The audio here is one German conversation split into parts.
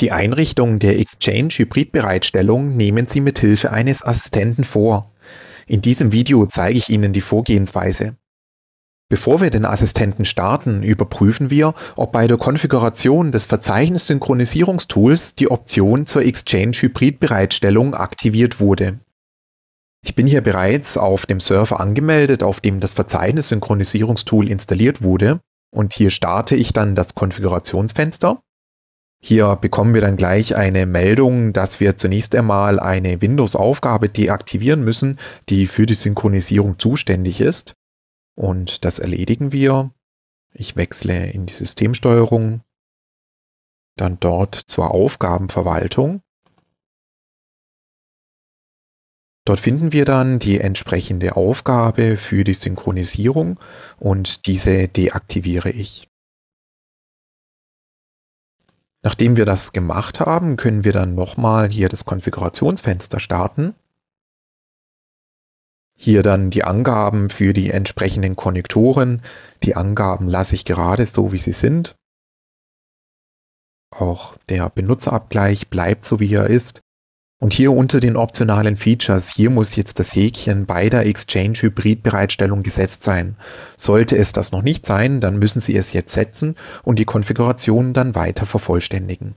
Die Einrichtung der Exchange-Hybrid-Bereitstellung nehmen Sie mit Hilfe eines Assistenten vor. In diesem Video zeige ich Ihnen die Vorgehensweise. Bevor wir den Assistenten starten, überprüfen wir, ob bei der Konfiguration des Verzeichnis-Synchronisierungstools die Option zur Exchange-Hybrid-Bereitstellung aktiviert wurde. Ich bin hier bereits auf dem Server angemeldet, auf dem das Verzeichnis-Synchronisierungstool installiert wurde, und hier starte ich dann das Konfigurationsfenster hier bekommen wir dann gleich eine Meldung, dass wir zunächst einmal eine Windows-Aufgabe deaktivieren müssen, die für die Synchronisierung zuständig ist. Und das erledigen wir. Ich wechsle in die Systemsteuerung, dann dort zur Aufgabenverwaltung. Dort finden wir dann die entsprechende Aufgabe für die Synchronisierung und diese deaktiviere ich. Nachdem wir das gemacht haben, können wir dann nochmal hier das Konfigurationsfenster starten. Hier dann die Angaben für die entsprechenden Konnektoren. Die Angaben lasse ich gerade so, wie sie sind. Auch der Benutzerabgleich bleibt so, wie er ist. Und hier unter den optionalen Features, hier muss jetzt das Häkchen bei der Exchange-Hybrid-Bereitstellung gesetzt sein. Sollte es das noch nicht sein, dann müssen Sie es jetzt setzen und die Konfiguration dann weiter vervollständigen.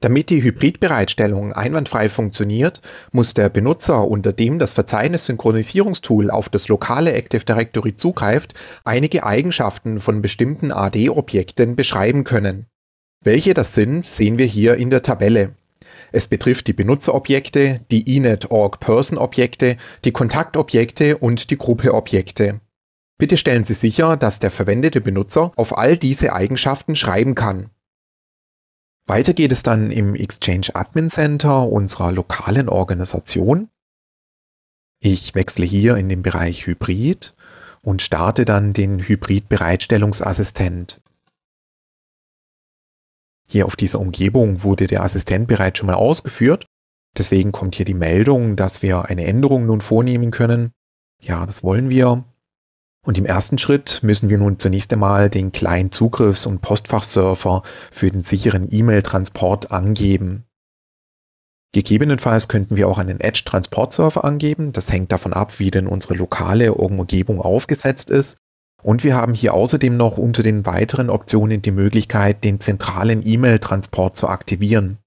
Damit die Hybridbereitstellung einwandfrei funktioniert, muss der Benutzer, unter dem das Verzeichnis-Synchronisierungstool auf das lokale Active Directory zugreift, einige Eigenschaften von bestimmten AD-Objekten beschreiben können. Welche das sind, sehen wir hier in der Tabelle. Es betrifft die Benutzerobjekte, die init.org-Person-Objekte, e die Kontaktobjekte und die Gruppe-Objekte. Bitte stellen Sie sicher, dass der verwendete Benutzer auf all diese Eigenschaften schreiben kann. Weiter geht es dann im Exchange Admin Center unserer lokalen Organisation. Ich wechsle hier in den Bereich Hybrid und starte dann den Hybrid-Bereitstellungsassistent. Hier auf dieser Umgebung wurde der Assistent bereits schon mal ausgeführt. Deswegen kommt hier die Meldung, dass wir eine Änderung nun vornehmen können. Ja, das wollen wir. Und im ersten Schritt müssen wir nun zunächst einmal den kleinen Zugriffs- und Postfachsurfer für den sicheren E-Mail-Transport angeben. Gegebenenfalls könnten wir auch einen edge transport angeben. Das hängt davon ab, wie denn unsere lokale Umgebung aufgesetzt ist. Und wir haben hier außerdem noch unter den weiteren Optionen die Möglichkeit, den zentralen E-Mail-Transport zu aktivieren.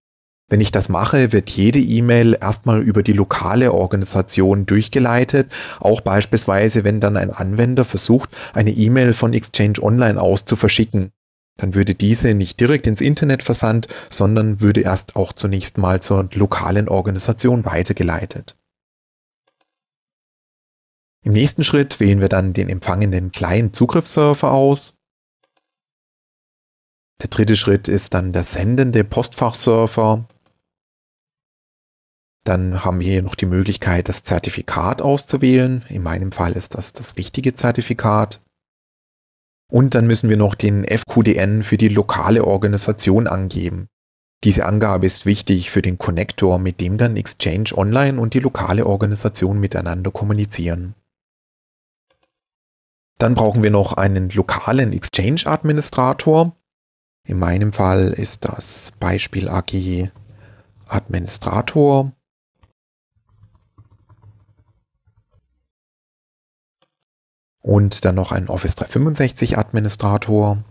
Wenn ich das mache, wird jede E-Mail erstmal über die lokale Organisation durchgeleitet, auch beispielsweise wenn dann ein Anwender versucht, eine E-Mail von Exchange Online aus zu verschicken. Dann würde diese nicht direkt ins Internet versandt, sondern würde erst auch zunächst mal zur lokalen Organisation weitergeleitet. Im nächsten Schritt wählen wir dann den empfangenden kleinen Zugriffsserver aus. Der dritte Schritt ist dann der sendende Postfachserver. Dann haben wir hier noch die Möglichkeit, das Zertifikat auszuwählen. In meinem Fall ist das das richtige Zertifikat. Und dann müssen wir noch den FQDN für die lokale Organisation angeben. Diese Angabe ist wichtig für den Connector, mit dem dann Exchange Online und die lokale Organisation miteinander kommunizieren. Dann brauchen wir noch einen lokalen Exchange-Administrator. In meinem Fall ist das Beispiel AG Administrator. Und dann noch einen Office 365 Administrator.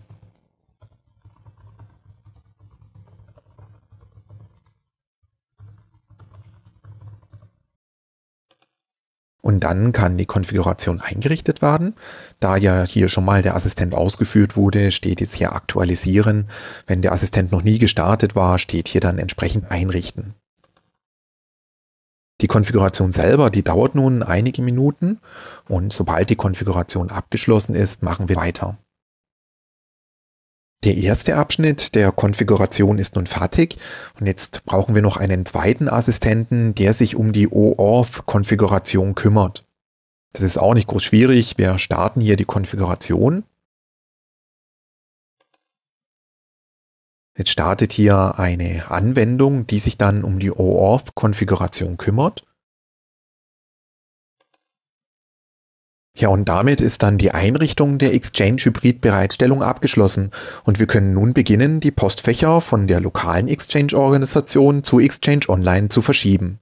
Und dann kann die Konfiguration eingerichtet werden. Da ja hier schon mal der Assistent ausgeführt wurde, steht jetzt hier aktualisieren. Wenn der Assistent noch nie gestartet war, steht hier dann entsprechend einrichten. Die Konfiguration selber, die dauert nun einige Minuten und sobald die Konfiguration abgeschlossen ist, machen wir weiter. Der erste Abschnitt der Konfiguration ist nun fertig und jetzt brauchen wir noch einen zweiten Assistenten, der sich um die OAuth-Konfiguration kümmert. Das ist auch nicht groß schwierig. Wir starten hier die Konfiguration. Jetzt startet hier eine Anwendung, die sich dann um die OAuth-Konfiguration kümmert. Ja, und damit ist dann die Einrichtung der Exchange-Hybrid-Bereitstellung abgeschlossen und wir können nun beginnen, die Postfächer von der lokalen Exchange-Organisation zu Exchange Online zu verschieben.